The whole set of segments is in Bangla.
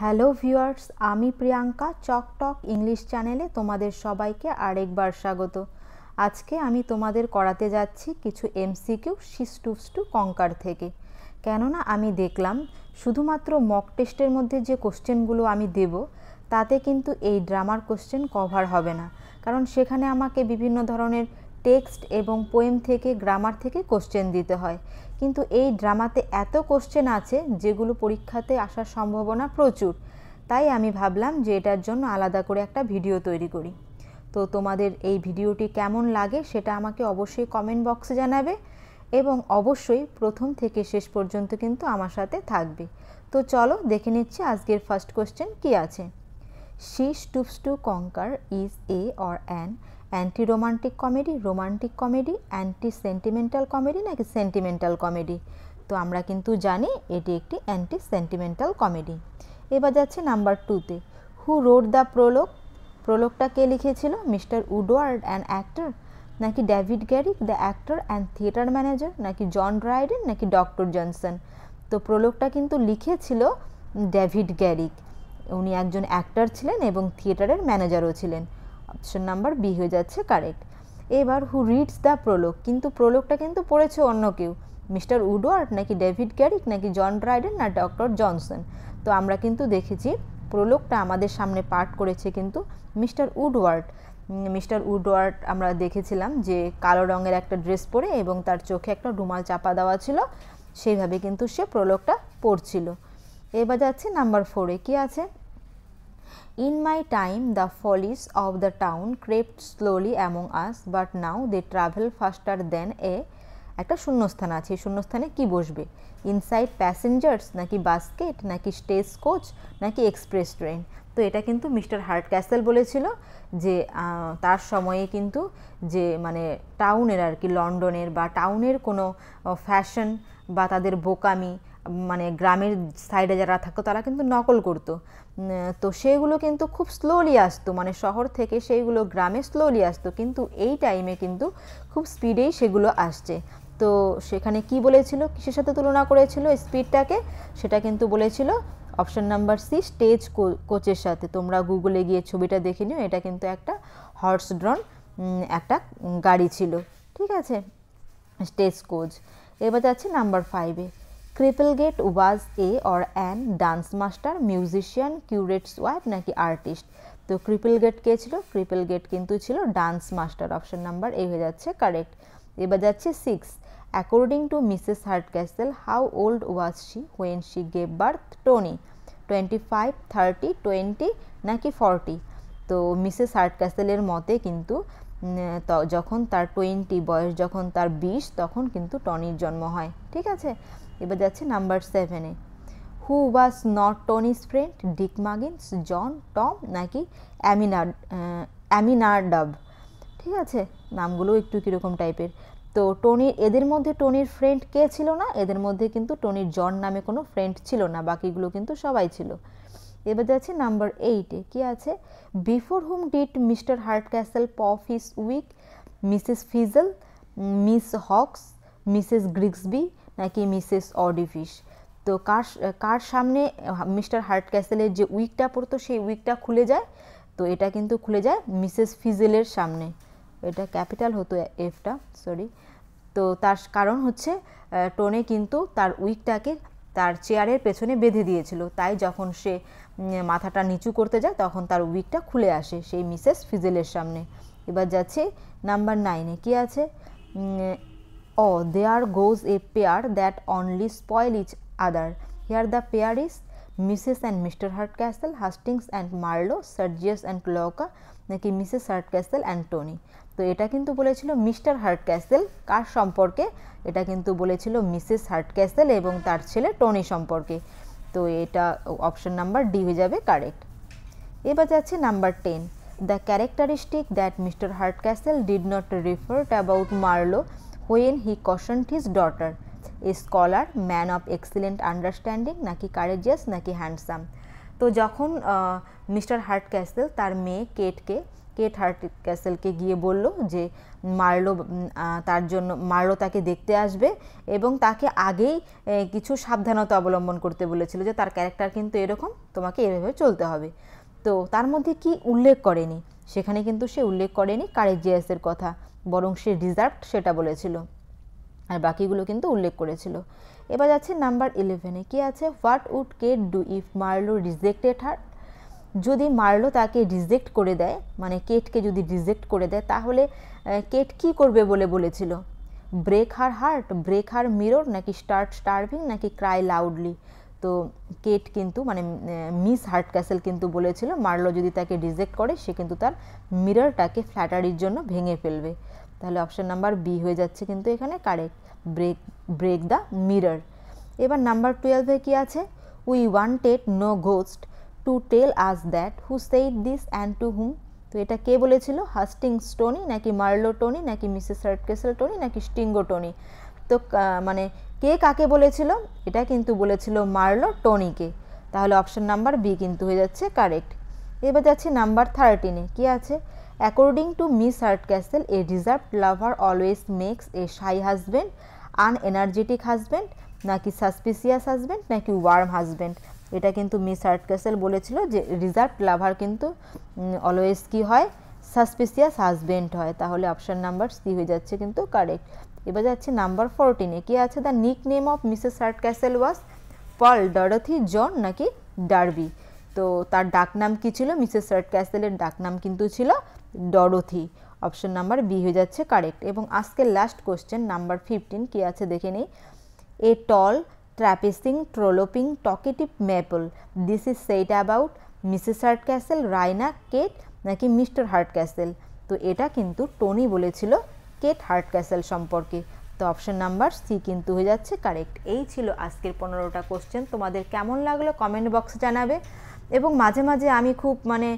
হ্যালো ভিউয়ার্স আমি প্রিয়াঙ্কা চকটক ইংলিশ চ্যানেলে তোমাদের সবাইকে আরেকবার স্বাগত আজকে আমি তোমাদের করাতে যাচ্ছি কিছু এমসিকিউ টু কঙ্কার থেকে কেননা আমি দেখলাম শুধুমাত্র মক টেস্টের মধ্যে যে কোশ্চেনগুলো আমি দেব তাতে কিন্তু এই ড্রামার কোশ্চেন কভার হবে না কারণ সেখানে আমাকে বিভিন্ন ধরনের টেক্সট এবং পোয়েম থেকে গ্রামার থেকে কোশ্চেন দিতে হয় কিন্তু এই ড্রামাতে এত কোশ্চেন আছে যেগুলো পরীক্ষাতে আসার সম্ভাবনা প্রচুর তাই আমি ভাবলাম যে এটার জন্য আলাদা করে একটা ভিডিও তৈরি করি তো তোমাদের এই ভিডিওটি কেমন লাগে সেটা আমাকে অবশ্যই কমেন্ট বক্সে জানাবে এবং অবশ্যই প্রথম থেকে শেষ পর্যন্ত কিন্তু আমার সাথে থাকবে তো চলো দেখে নিচ্ছি আজকের ফার্স্ট কোশ্চেন কি আছে she stoops to conquer is a or an anti romantic comedy romantic comedy anti sentimental comedy নাকি সেন্টিমেন্টাল কমেডি তো আমরা কিন্তু জানি এটি একটি অ্যান্টি সেন্টিমেন্টাল কমেডি এবার যাচ্ছে নাম্বার টুতে হু রোড দ্য প্রলোক প্রলোকটা কে লিখেছিল মিস্টার উডওয়ার্ড অ্যান্ড অ্যাক্টর নাকি David Garrick the actor and theatre manager নাকি জন রায়ডেন নাকি ডক্টর জনসন তো প্রলোকটা কিন্তু লিখেছিল ডেভিড গ্যারিক উনি একজন অ্যাক্টর ছিলেন এবং থিয়েটারের ম্যানেজারও ছিলেন অপশন নাম্বার বি হয়ে যাচ্ছে কারেক্ট এবার হু রিডস দ্য প্রলোক কিন্তু প্রলোকটা কিন্তু পড়েছে অন্য কেউ মিস্টার উডওয়ার্ড নাকি ডেভিড গ্যারিক নাকি জন ড্রাইডেন না ডক্টর জনসন তো আমরা কিন্তু দেখেছি প্রলোকটা আমাদের সামনে পাঠ করেছে কিন্তু মিস্টার উডওয়ার্ড মিস্টার উডওয়ার্ড আমরা দেখেছিলাম যে কালো রঙের একটা ড্রেস পরে এবং তার চোখে একটা রুমাল চাপা দেওয়া ছিল সেইভাবে কিন্তু সে প্রলোকটা পড়ছিল এবার যাচ্ছে নাম্বার ফোরে কি আছে In my time, the follies of the town crept slowly among us, but now they travel faster than a একটা শূন্যস্থান আছে শূন্যস্থানে কি বসবে ইনসাইড প্যাসেঞ্জার্স নাকি বাস্কেট নাকি স্টেজ কোচ নাকি এক্সপ্রেস ট্রেন তো এটা কিন্তু মিস্টার হার্ট ক্যাসেল বলেছিল যে তার সময়ে কিন্তু যে মানে টাউনের আর কি লন্ডনের বা টাউনের কোনো ফ্যাশন বা তাদের বোকামি মানে গ্রামের সাইডে যারা থাকতো তারা কিন্তু নকল করতো তো সেইগুলো কিন্তু খুব স্লোলি আসতো মানে শহর থেকে সেইগুলো গ্রামে স্লোলি আসতো কিন্তু এই টাইমে কিন্তু খুব স্পিডেই সেগুলো আসছে তো সেখানে কি বলেছিল কিসের সাথে তুলনা করেছিল স্পিডটাকে সেটা কিন্তু বলেছিল অপশন নাম্বার সি স্টেজ কোচের সাথে তোমরা গুগলে গিয়ে ছবিটা দেখে নিও এটা কিন্তু একটা হর্স ড্রন একটা গাড়ি ছিল ঠিক আছে স্টেজ কোচ এবার যাচ্ছে নাম্বার ফাইভে Cripplegate was a or an dance master musician curate's wife নাকি আর্টিস্ট তো ক্রিপেলগেট কে ছিল ক্রিপেলগেট কিন্তু ছিল dance master option number A হয়ে যাচ্ছে কারেক্ট এবার যাচ্ছে six according to Mrs Castle how old was she when she gave birth Tony twenty five thirty twenty নাকি ফর্টি তো মিসেস হার্ট ক্যাসেলের মতে কিন্তু যখন তার টোয়েন্টি বয়স যখন তার বিশ তখন কিন্তু টনির জন্ম হয় ঠিক আছে এবার যাচ্ছে নাম্বার সেভেনে who was not Tony's friend Dick Muggins John Tom নাকি অ্যামিনার অ্যামিনার ডাব ঠিক আছে নামগুলো একটু কীরকম টাইপের তো টনির এদের মধ্যে টনির ফ্রেন্ড কে ছিল না এদের মধ্যে কিন্তু টনির জন নামে কোনো ফ্রেন্ড ছিল না বাকিগুলো কিন্তু সবাই ছিল এবার যাচ্ছে নাম্বার এইটে কি আছে before whom did Mr Hardcastle puff his wig Mrs Frizzle Miss Hoggs Mrs Grigsby নাকি মিসেস অডিফিস তো কার কার সামনে মিস্টার হার্ট ক্যাসেলের যে উইকটা পড়তো সেই উইকটা খুলে যায় তো এটা কিন্তু খুলে যায় মিসেস ফিজেলের সামনে এটা ক্যাপিটাল হতো এফটা সরি তো তার কারণ হচ্ছে টোনে কিন্তু তার উইকটাকে তার চেয়ারের পেছনে বেঁধে দিয়েছিল তাই যখন সে মাথাটা নিচু করতে যায় তখন তার উইকটা খুলে আসে সেই মিসেস ফিজেলের সামনে এবার যাচ্ছে নাম্বার নাইনে কি আছে O there goes a pair that only spoil each other here the pair is Mrs and Mr Hardcastle Hastings and Marlow সার্জিয়াস অ্যান্ড ক্লোকা নাকি Mrs Hardcastle and Tony তো এটা কিন্তু বলেছিল মিস্টার হার্ট ক্যাসেল কার সম্পর্কে এটা কিন্তু বলেছিল মিসেস হার্ট ক্যাসেল এবং তার ছেলে টোনি সম্পর্কে তো এটা অপশন নাম্বার ডি হয়ে যাবে কারেক্ট এবার যাচ্ছে number ten the characteristic that Mr Hardcastle did not refer about Marlow when he cautioned his daughter a scholar man of excellent understanding নাকি কারেজিয়াস নাকি হ্যান্ডসাম তো যখন মিস্টার হার্ট ক্যাসেল তার মেয়ে কেটকে কেট হার্ট ক্যাসেলকে গিয়ে বলল যে মার্লো তার জন্য মার্লো তাকে দেখতে আসবে এবং তাকে আগেই কিছু সাবধানতা অবলম্বন করতে বলেছিল যে তার ক্যারেক্টার কিন্তু এরকম তোমাকে এভাবে চলতে হবে তো তার মধ্যে কি উল্লেখ করেনি সেখানে কিন্তু সে উল্লেখ করেনি কারেজিয়াসের কথা বরং সে রিজার্ভড সেটা বলেছিল আর বাকিগুলো কিন্তু উল্লেখ করেছিল এবার যাচ্ছে নাম্বার ইলেভেনে কি আছে what would Kate do if Marlow rejected her যদি মার্লো তাকে রিজেক্ট করে দেয় মানে কেটকে যদি রিজেক্ট করে দেয় তাহলে কেট কি করবে বলে বলেছিল break her heart break her mirror নাকি স্টার্ট স্টার্ভিং নাকি ক্রাই লাউডলি তো কেট কিন্তু মানে মিস হার্ট ক্যাসেল কিন্তু বলেছিল মার্লো যদি তাকে রিজেক্ট করে সে কিন্তু তার মিররটাকে ফ্ল্যাটারির জন্য ভেঙে ফেলবে তাহলে অপশান নাম্বার বি হয়ে যাচ্ছে কিন্তু এখানে correct break break the mirror এবার নাম্বার টুয়েলভে কি আছে we wanted no ghost to tell us that who said this and to whom তো এটা কে বলেছিল হাস্টিং স্টোনি নাকি মার্লো টোনি নাকি মিসেস ক্যাসেল টোনি নাকি স্টিঙ্গো টোনি তো মানে কে কাকে বলেছিল এটা কিন্তু বলেছিল মার্লো টনিকে তাহলে অপশন নাম্বার বি কিন্তু হয়ে যাচ্ছে কারেক্ট এবার যাচ্ছে নাম্বার থার্টিনে কি আছে according to Miss Hardcastle a deserve lover always makes a shy husband unenergetic husband নাকি সাসপিসিয়াস হাজব্যান্ড নাকি ওয়ার্ম হাজব্যান্ড এটা কিন্তু মিস হার্ট ক্যাসেল বলেছিল যে রিজার্ভ লাভার কিন্তু অলওয়েজ কি হয় সাসপিসিয়াস হাজব্যান্ড হয় তাহলে অপশান নাম্বার সি হয়ে যাচ্ছে কিন্তু কারেক্ট এবার যাচ্ছে নাম্বার ফোরটিনে কি আছে the nickname of Mrs Hardcastle was Paul Dorothy John নাকি ডার্বি তো তার ডাকনাম কী ছিল মিসেস হার্ট ক্যাসেলের ডাকনাম কিন্তু ছিল ডরথি অপশন নাম্বার বি হয়ে যাচ্ছে কারেক্ট এবং আজকের লাস্ট কোশ্চেন নাম্বার ফিফটিন কী আছে দেখে নেই a tall trapesing trolloping talkative maypole this is said about Mrs Hardcastle রায়না কেট নাকি মিস্টার হার্ট ক্যাসেল তো এটা কিন্তু টনি বলেছিল কেট হার্ট ক্যাসেল সম্পর্কে তো অপশন নাম্বার সি কিন্তু হয়ে যাচ্ছে কারেক্ট এই ছিল আজকের পনেরোটা কোশ্চেন তোমাদের কেমন লাগলো কমেন্ট বক্সে জানাবে এবং মাঝে মাঝে আমি খুব মানে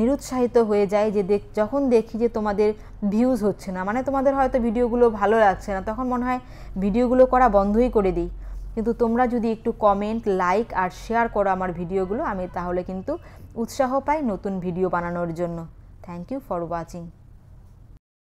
নিরুৎসাহিত হয়ে যাই যে দেখ যখন দেখি যে তোমাদের ভিউজ হচ্ছে না মানে তোমাদের হয়তো ভিডিওগুলো ভালো লাগছে না তখন মনে হয় ভিডিওগুলো করা বন্ধই করে দিই কিন্তু তোমরা যদি একটু কমেন্ট লাইক আর শেয়ার করো আমার ভিডিওগুলো আমি তাহলে কিন্তু উৎসাহ পাই নতুন ভিডিও বানানোর জন্য থ্যাংক ইউ ফর ওয়াচিং